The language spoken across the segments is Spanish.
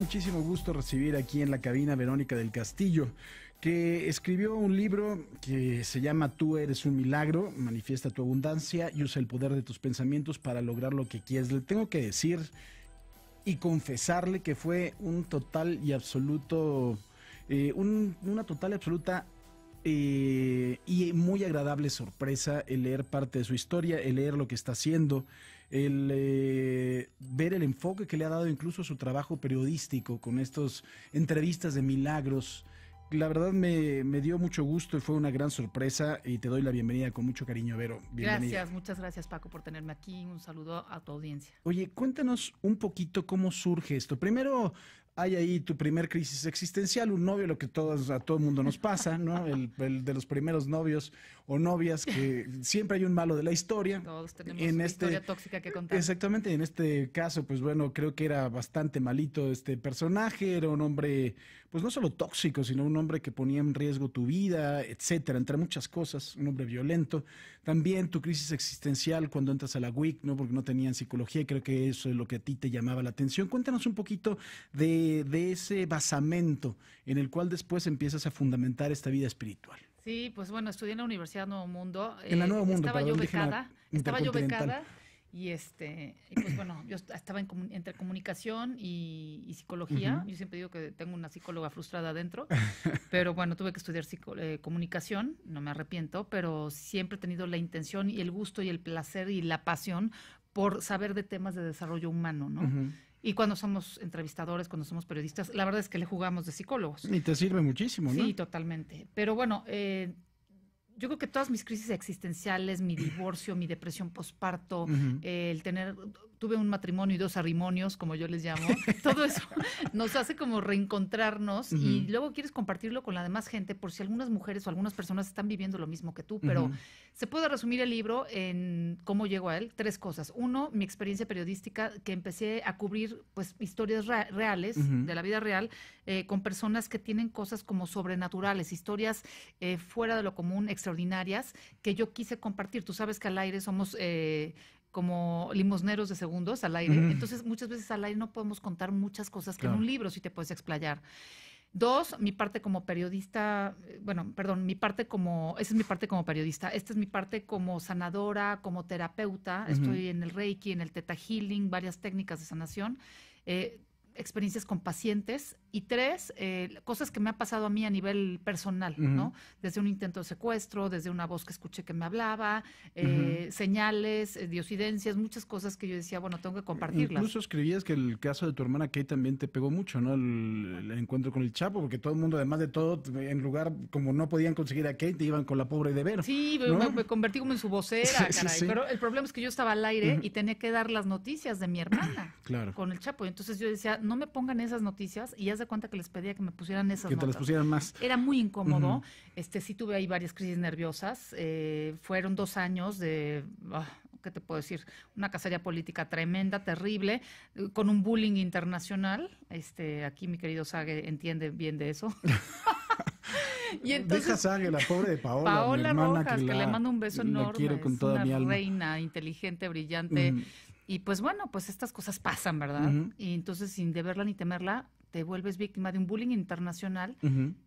Muchísimo gusto recibir aquí en la cabina Verónica del Castillo, que escribió un libro que se llama Tú eres un milagro, manifiesta tu abundancia y usa el poder de tus pensamientos para lograr lo que quieres. Le tengo que decir y confesarle que fue un total y absoluto, eh, una total y absoluta eh, y agradable sorpresa el leer parte de su historia, el leer lo que está haciendo, el eh, ver el enfoque que le ha dado incluso a su trabajo periodístico con estas entrevistas de milagros. La verdad me, dio mucho gusto y fue una gran sorpresa y te doy la bienvenida con mucho cariño, Vero. Gracias, muchas gracias Paco por tenerme aquí. Un saludo a tu audiencia. Oye, cuéntanos un poquito cómo surge esto. Primero, hay ahí tu primer crisis existencial, un novio, lo que a todo el mundo nos pasa, ¿no? El, de los primeros novios o novias, que siempre hay un malo de la historia. Todos tenemos en una este historia tóxica que contar. Exactamente, en este caso, pues bueno, creo que era bastante malito este personaje, era un hombre pues no solo tóxico, sino un hombre que ponía en riesgo tu vida, etcétera, entre muchas cosas, un hombre violento. También tu crisis existencial cuando entras a la WIC, ¿no? Porque no tenían psicología y creo que eso es lo que a ti te llamaba la atención. Cuéntanos un poquito de, ese basamento en el cual después empiezas a fundamentar esta vida espiritual. Sí, pues bueno, estudié en la Universidad Nuevo Mundo. En la eh, Nuevo Mundo, estaba, estaba yo Estaba y este, pues bueno, yo estaba en entre comunicación y, psicología. Yo siempre digo que tengo una psicóloga frustrada adentro, pero bueno, tuve que estudiar eh, comunicación, no me arrepiento, pero siempre he tenido la intención y el gusto y el placer y la pasión por saber de temas de desarrollo humano, ¿no? Y cuando somos entrevistadores, cuando somos periodistas, la verdad es que le jugamos de psicólogos. Y te sirve muchísimo, ¿no? Sí, totalmente. Pero bueno, eh, yo creo que todas mis crisis existenciales, mi divorcio, mi depresión postparto, el tener tuve un matrimonio y dos arrimonios, como yo les llamo, todo eso nos hace como reencontrarnos y luego quieres compartirlo con la demás gente por si algunas mujeres o algunas personas están viviendo lo mismo que tú, pero se puede resumir el libro en cómo llego a él, tres cosas. Uno, mi experiencia periodística, que empecé a cubrir pues historias reales, de la vida real, eh, con personas que tienen cosas como sobrenaturales, historias eh, fuera de lo común, extraordinarias, que yo quise compartir. Tú sabes que al aire somos... Eh, como limosneros de segundos al aire. Entonces, muchas veces al aire no podemos contar muchas cosas que en un libro sí te puedes explayar. Dos, mi parte como periodista, eh, bueno, perdón, mi parte como, esa es mi parte como periodista, esta es mi parte como sanadora, como terapeuta, estoy en el Reiki, en el Teta Healing, varias técnicas de sanación. Eh, experiencias con pacientes y tres, eh, cosas que me ha pasado a mí a nivel personal, ¿no? Desde un intento de secuestro, desde una voz que escuché que me hablaba, eh, señales, eh, diocidencias, muchas cosas que yo decía, bueno, tengo que compartirlas. Incluso escribías que el caso de tu hermana Kate también te pegó mucho, ¿no? El, encuentro con el Chapo, porque todo el mundo, además de todo, en lugar, como no podían conseguir a Kate, iban con la pobre de ver. Sí, me, convertí como en su vocera, caray. Pero el problema es que yo estaba al aire y tenía que dar las noticias de mi hermana con el Chapo. entonces yo decía, no me pongan esas noticias y ya se cuenta que les pedía que me pusieran esas Que te las pusieran más. Era muy incómodo. Este Sí tuve ahí varias crisis nerviosas. Eh, fueron dos años de... Ah, ¿Qué te puedo decir? Una cacería política tremenda, terrible, con un bullying internacional. Este, aquí mi querido Sage entiende bien de eso. Deja Sage, la pobre de Paola. mi hermana, Rojas, que, le mando un beso enorme. quiero con mi alma. reina inteligente, brillante. Y pues bueno, pues estas cosas pasan, ¿verdad? Y entonces sin deberla ni temerla, te vuelves víctima de un bullying internacional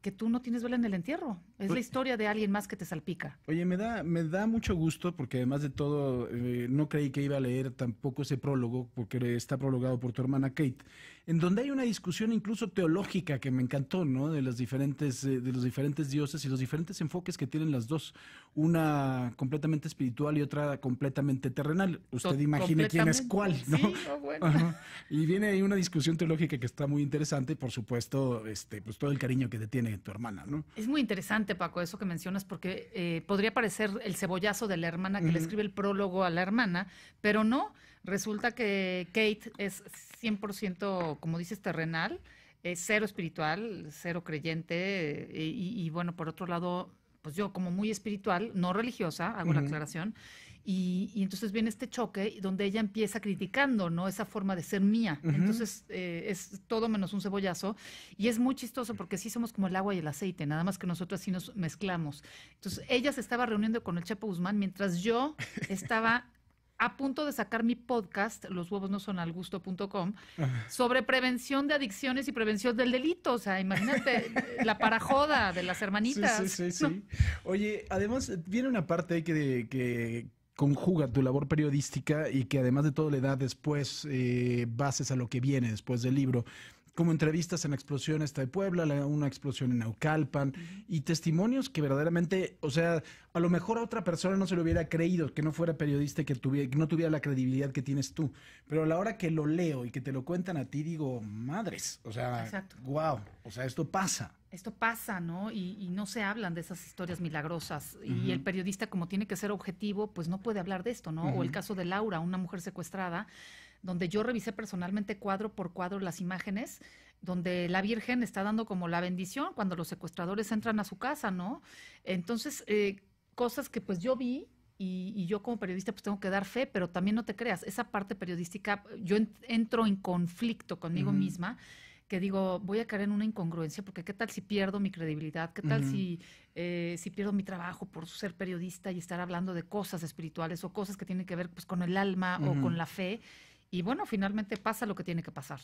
que tú no tienes vela en el entierro. Es la historia de alguien más que te salpica. Oye, me da, me da mucho gusto porque además de todo, eh, no creí que iba a leer tampoco ese prólogo, porque está prologado por tu hermana Kate, en donde hay una discusión incluso teológica que me encantó, ¿no? De los diferentes, eh, de los diferentes dioses y los diferentes enfoques que tienen las dos. Una completamente espiritual y otra completamente terrenal. Usted imagine quién es cuál, ¿no? Oh, y viene ahí una discusión teológica que está muy interesante, y por supuesto, este, pues todo el cariño que te tiene tu hermana, ¿no? Es muy interesante Paco, eso que mencionas, porque eh, podría parecer el cebollazo de la hermana que le escribe el prólogo a la hermana, pero no, resulta que Kate es 100%, como dices, terrenal, es cero espiritual, cero creyente, eh, y, bueno, por otro lado, pues yo como muy espiritual, no religiosa, hago la aclaración, y, entonces viene este choque donde ella empieza criticando, ¿no? Esa forma de ser mía. Entonces eh, es todo menos un cebollazo. Y es muy chistoso porque sí somos como el agua y el aceite, nada más que nosotros así nos mezclamos. Entonces ella se estaba reuniendo con el Chapo Guzmán mientras yo estaba a punto de sacar mi podcast, los huevos no son al gusto.com, sobre prevención de adicciones y prevención del delito. O sea, imagínate la parajoda de las hermanitas. Sí, sí, sí. Oye, además viene una parte que, que conjuga tu labor periodística y que además de todo le da después eh, bases a lo que viene después del libro como entrevistas en explosión esta de Puebla, una explosión en Aucalpan, y testimonios que verdaderamente, o sea, a lo mejor a otra persona no se lo hubiera creído, que no fuera periodista que, tuviera, que no tuviera la credibilidad que tienes tú. Pero a la hora que lo leo y que te lo cuentan a ti, digo, madres, o sea, wow, o sea, esto pasa. Esto pasa, ¿no? Y, no se hablan de esas historias milagrosas. Y el periodista, como tiene que ser objetivo, pues no puede hablar de esto, ¿no? O el caso de Laura, una mujer secuestrada donde yo revisé personalmente cuadro por cuadro las imágenes, donde la Virgen está dando como la bendición cuando los secuestradores entran a su casa, ¿no? Entonces, eh, cosas que pues yo vi y, yo como periodista pues tengo que dar fe, pero también no te creas, esa parte periodística, yo entro en conflicto conmigo misma, que digo, voy a caer en una incongruencia, porque qué tal si pierdo mi credibilidad, qué tal si, eh, si pierdo mi trabajo por ser periodista y estar hablando de cosas espirituales o cosas que tienen que ver pues, con el alma o con la fe y bueno, finalmente pasa lo que tiene que pasar.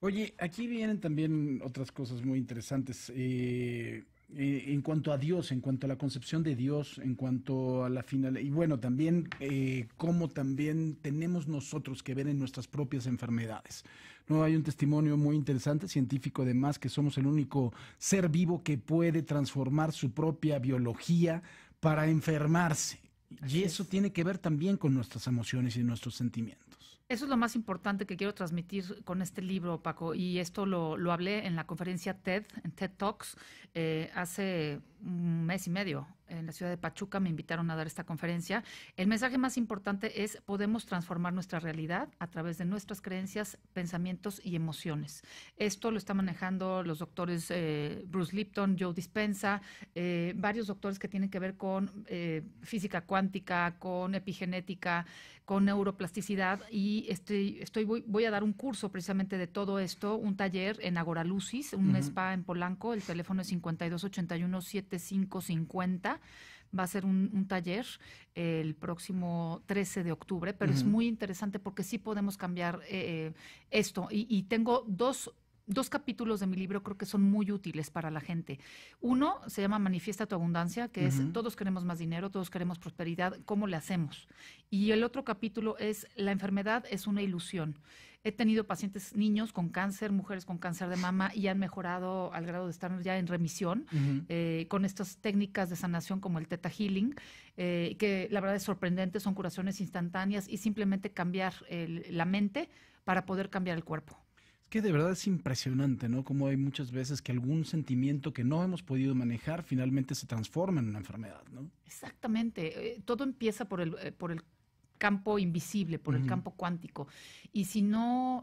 Oye, aquí vienen también otras cosas muy interesantes. Eh, eh, en cuanto a Dios, en cuanto a la concepción de Dios, en cuanto a la final, y bueno, también eh, cómo también tenemos nosotros que ver en nuestras propias enfermedades. No hay un testimonio muy interesante, científico además, que somos el único ser vivo que puede transformar su propia biología para enfermarse. y eso tiene que ver también con nuestras emociones y nuestros sentimientos. Eso es lo más importante que quiero transmitir con este libro, Paco, y esto lo, lo hablé en la conferencia TED, en TED Talks, eh, hace un mes y medio en la ciudad de Pachuca, me invitaron a dar esta conferencia. El mensaje más importante es podemos transformar nuestra realidad a través de nuestras creencias, pensamientos y emociones. Esto lo están manejando los doctores eh, Bruce Lipton, Joe Dispensa, eh, varios doctores que tienen que ver con eh, física cuántica, con epigenética, con neuroplasticidad y estoy, estoy voy, a dar un curso precisamente de todo esto, un taller en Agoralucis, un spa en Polanco, el teléfono es 5281 7550 Va a ser un, taller el próximo 13 de octubre, pero es muy interesante porque sí podemos cambiar eh, eh, esto. Y, tengo dos capítulos de mi libro creo que son muy útiles para la gente. Uno se llama Manifiesta tu abundancia, que es todos queremos más dinero, todos queremos prosperidad, ¿cómo le hacemos? Y el otro capítulo es La enfermedad es una ilusión. He tenido pacientes, niños con cáncer, mujeres con cáncer de mama y han mejorado al grado de estar ya en remisión eh, con estas técnicas de sanación como el Theta Healing, eh, que la verdad es sorprendente, son curaciones instantáneas y simplemente cambiar la mente para poder cambiar el cuerpo Es que de verdad es impresionante, ¿no? Como hay muchas veces que algún sentimiento que no hemos podido manejar finalmente se transforma en una enfermedad, ¿no? Exactamente. Eh, todo empieza por el, por el campo invisible, por el campo cuántico. Y si no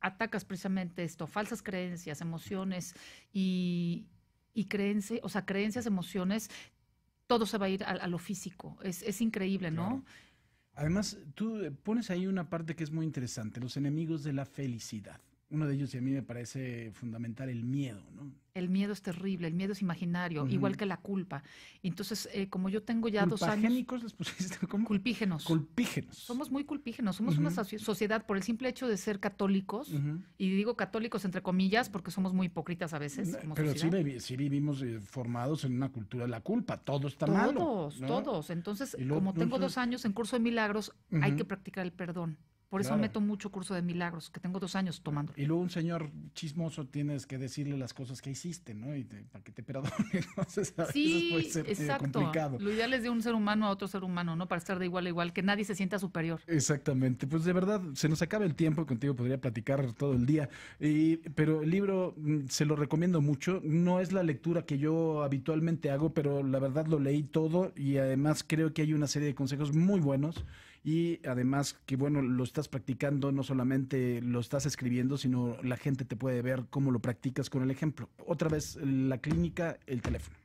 atacas precisamente esto, falsas creencias, emociones y, creencias, o sea, creencias, emociones, todo se va a ir a, lo físico. Es, increíble, ¿no? Además, tú eh, pones ahí una parte que es muy interesante, los enemigos de la felicidad uno de ellos, y a mí me parece fundamental, el miedo, ¿no? El miedo es terrible, el miedo es imaginario, igual que la culpa. Entonces, eh, como yo tengo ya dos años. les pusiste? como Culpígenos. Culpígenos. Somos muy culpígenos. Somos una sociedad, por el simple hecho de ser católicos, y digo católicos entre comillas, porque somos muy hipócritas a veces. Pero sí, vivimos eh, formados en una cultura de la culpa. Todo está todos, Todos, todos. Entonces, como tengo dos años en curso de milagros, hay que practicar el perdón. Por eso meto mucho curso de milagros, que tengo dos años tomando. Y luego un señor chismoso tienes que decirle las cosas que hiciste, ¿no? Y para que te perdone. sí, eh, exacto. Lo ideal es de un ser humano a otro ser humano, ¿no? Para estar de igual a igual, que nadie se sienta superior. Exactamente. Pues de verdad, se nos acaba el tiempo. Contigo podría platicar todo el día. Y, pero el libro mm, se lo recomiendo mucho. No es la lectura que yo habitualmente hago, pero la verdad lo leí todo y además creo que hay una serie de consejos muy buenos y además que, bueno, lo estás practicando, no solamente lo estás escribiendo, sino la gente te puede ver cómo lo practicas con el ejemplo. Otra vez, la clínica, el teléfono.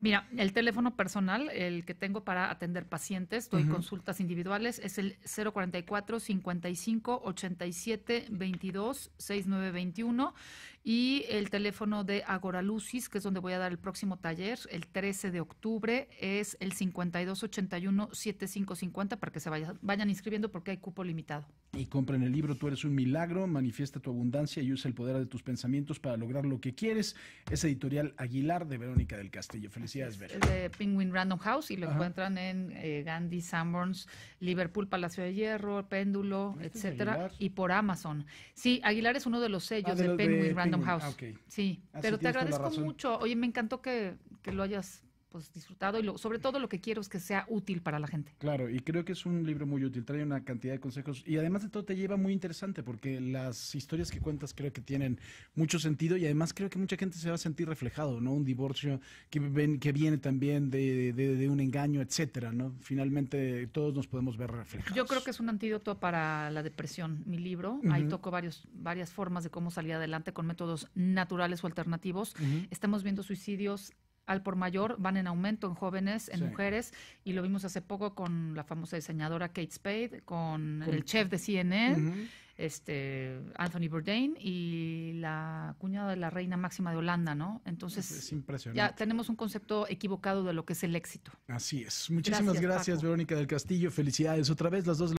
Mira, el teléfono personal, el que tengo para atender pacientes, doy consultas individuales, es el 044 55 87 22 6921 y el teléfono de Agora Lucis, que es donde voy a dar el próximo taller, el 13 de octubre, es el 5281-7550 para que se vaya, vayan inscribiendo porque hay cupo limitado. Y compren el libro Tú eres un milagro, manifiesta tu abundancia y usa el poder de tus pensamientos para lograr lo que quieres. Es editorial Aguilar de Verónica del Castillo. Felicidades, Verónica. de Penguin Random House y lo encuentran en eh, Gandhi, Sanborns, Liverpool, Palacio de Hierro, Péndulo, este etcétera, y por Amazon. Sí, Aguilar es uno de los sellos ah, de, Penguin Random House. House. Ah, sí, pero te agradezco mucho. Oye, me encantó que, que lo hayas pues disfrutado y sobre todo lo que quiero es que sea útil para la gente. Claro, y creo que es un libro muy útil, trae una cantidad de consejos y además de todo te lleva muy interesante porque las historias que cuentas creo que tienen mucho sentido y además creo que mucha gente se va a sentir reflejado, ¿no? Un divorcio que, ven, que viene también de, un engaño, etcétera, ¿no? Finalmente todos nos podemos ver reflejados. Yo creo que es un antídoto para la depresión, mi libro. Ahí toco varios, varias formas de cómo salir adelante con métodos naturales o alternativos. Estamos viendo suicidios al por mayor van en aumento en jóvenes, en mujeres, y lo vimos hace poco con la famosa diseñadora Kate Spade, con, el chef de CNN, este Anthony Bourdain y la cuñada de la reina máxima de Holanda, ¿no? Entonces, ya tenemos un concepto equivocado de lo que es el éxito. Así es. Muchísimas gracias Verónica del Castillo. Felicidades otra vez, las dos